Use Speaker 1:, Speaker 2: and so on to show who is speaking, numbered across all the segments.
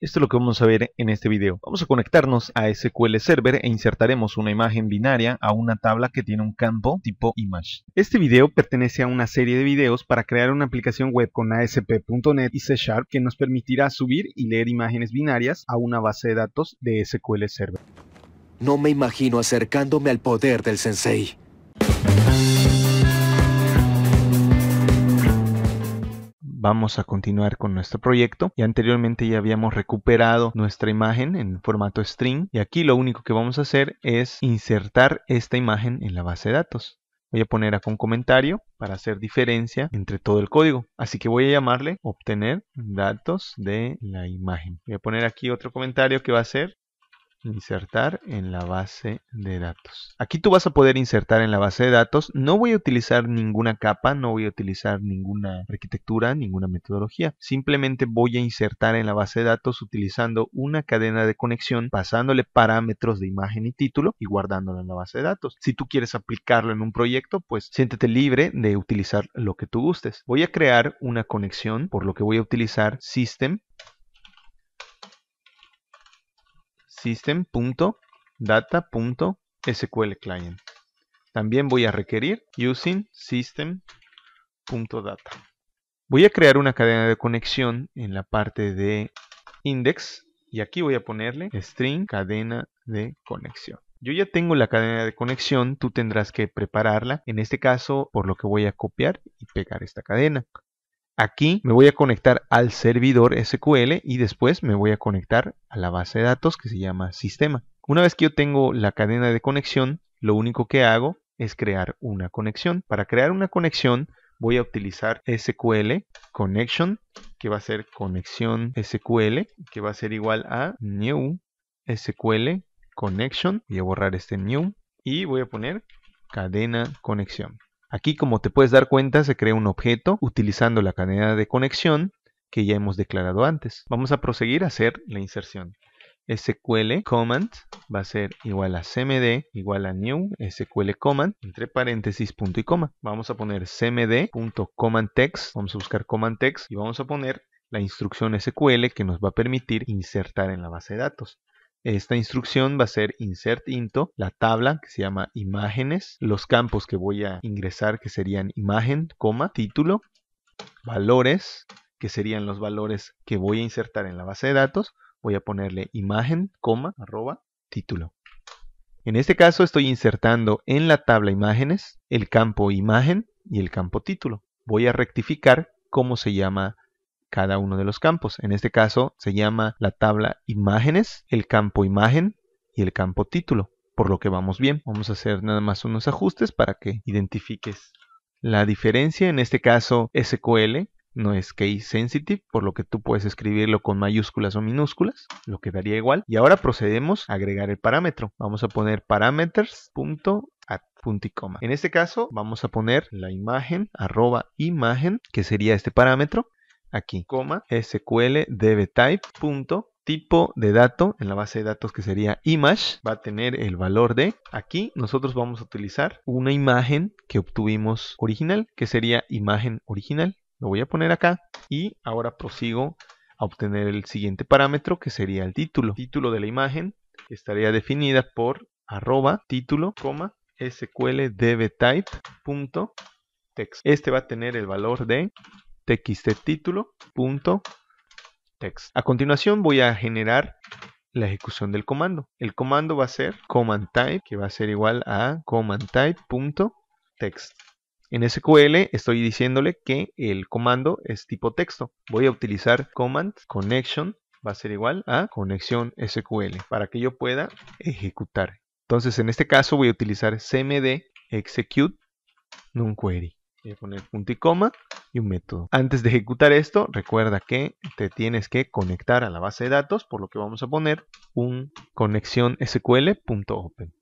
Speaker 1: Esto es lo que vamos a ver en este video. Vamos a conectarnos a SQL Server e insertaremos una imagen binaria a una tabla que tiene un campo tipo image. Este video pertenece a una serie de videos para crear una aplicación web con ASP.NET y C Sharp que nos permitirá subir y leer imágenes binarias a una base de datos de SQL Server. No me imagino acercándome al poder del sensei. vamos a continuar con nuestro proyecto. Y anteriormente ya habíamos recuperado nuestra imagen en formato string y aquí lo único que vamos a hacer es insertar esta imagen en la base de datos. Voy a poner acá un comentario para hacer diferencia entre todo el código. Así que voy a llamarle obtener datos de la imagen. Voy a poner aquí otro comentario que va a ser Insertar en la base de datos. Aquí tú vas a poder insertar en la base de datos. No voy a utilizar ninguna capa, no voy a utilizar ninguna arquitectura, ninguna metodología. Simplemente voy a insertar en la base de datos utilizando una cadena de conexión, pasándole parámetros de imagen y título y guardándola en la base de datos. Si tú quieres aplicarlo en un proyecto, pues siéntete libre de utilizar lo que tú gustes. Voy a crear una conexión, por lo que voy a utilizar System system.data.sqlclient. También voy a requerir using system.data. Voy a crear una cadena de conexión en la parte de index y aquí voy a ponerle string cadena de conexión. Yo ya tengo la cadena de conexión, tú tendrás que prepararla, en este caso por lo que voy a copiar y pegar esta cadena. Aquí me voy a conectar al servidor SQL y después me voy a conectar a la base de datos que se llama sistema. Una vez que yo tengo la cadena de conexión, lo único que hago es crear una conexión. Para crear una conexión voy a utilizar SQL connection, que va a ser conexión SQL, que va a ser igual a new SQL connection. Voy a borrar este new y voy a poner cadena conexión. Aquí, como te puedes dar cuenta, se crea un objeto utilizando la cadena de conexión que ya hemos declarado antes. Vamos a proseguir a hacer la inserción. SQL command va a ser igual a cmd igual a new SQL command entre paréntesis punto y coma. Vamos a poner cmd text, vamos a buscar command text y vamos a poner la instrucción SQL que nos va a permitir insertar en la base de datos. Esta instrucción va a ser insert into, la tabla que se llama imágenes, los campos que voy a ingresar que serían imagen, coma, título, valores, que serían los valores que voy a insertar en la base de datos, voy a ponerle imagen, coma, arroba, título. En este caso estoy insertando en la tabla imágenes el campo imagen y el campo título. Voy a rectificar cómo se llama cada uno de los campos. En este caso se llama la tabla imágenes, el campo imagen y el campo título, por lo que vamos bien. Vamos a hacer nada más unos ajustes para que identifiques la diferencia. En este caso SQL no es case sensitive, por lo que tú puedes escribirlo con mayúsculas o minúsculas, lo que daría igual. Y ahora procedemos a agregar el parámetro. Vamos a poner parameters.at punto coma. En este caso vamos a poner la imagen, arroba imagen, que sería este parámetro, aquí, coma, SQL DB type, punto, tipo de dato en la base de datos que sería image va a tener el valor de aquí nosotros vamos a utilizar una imagen que obtuvimos original que sería imagen original lo voy a poner acá y ahora prosigo a obtener el siguiente parámetro que sería el título título de la imagen estaría definida por arroba título coma sql db type punto text este va a tener el valor de txtTítulo.text. A continuación voy a generar la ejecución del comando. El comando va a ser command type, que va a ser igual a command type.text. En SQL estoy diciéndole que el comando es tipo texto. Voy a utilizar command connection, va a ser igual a conexión SQL, para que yo pueda ejecutar. Entonces en este caso voy a utilizar cmd execute num query. Voy a poner punto y coma y un método. Antes de ejecutar esto, recuerda que te tienes que conectar a la base de datos, por lo que vamos a poner un conexión sql.open.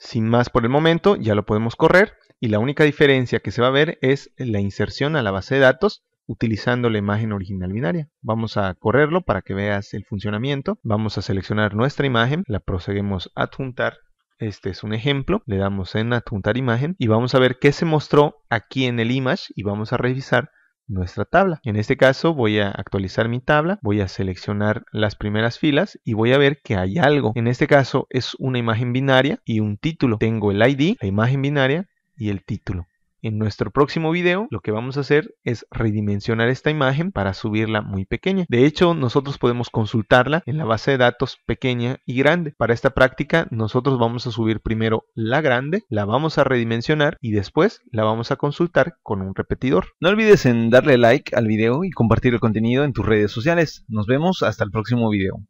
Speaker 1: Sin más por el momento, ya lo podemos correr y la única diferencia que se va a ver es la inserción a la base de datos utilizando la imagen original binaria. Vamos a correrlo para que veas el funcionamiento. Vamos a seleccionar nuestra imagen, la proseguimos a adjuntar este es un ejemplo. Le damos en adjuntar imagen y vamos a ver qué se mostró aquí en el image y vamos a revisar nuestra tabla. En este caso voy a actualizar mi tabla, voy a seleccionar las primeras filas y voy a ver que hay algo. En este caso es una imagen binaria y un título. Tengo el ID, la imagen binaria y el título. En nuestro próximo video lo que vamos a hacer es redimensionar esta imagen para subirla muy pequeña. De hecho, nosotros podemos consultarla en la base de datos pequeña y grande. Para esta práctica nosotros vamos a subir primero la grande, la vamos a redimensionar y después la vamos a consultar con un repetidor. No olvides en darle like al video y compartir el contenido en tus redes sociales. Nos vemos hasta el próximo video.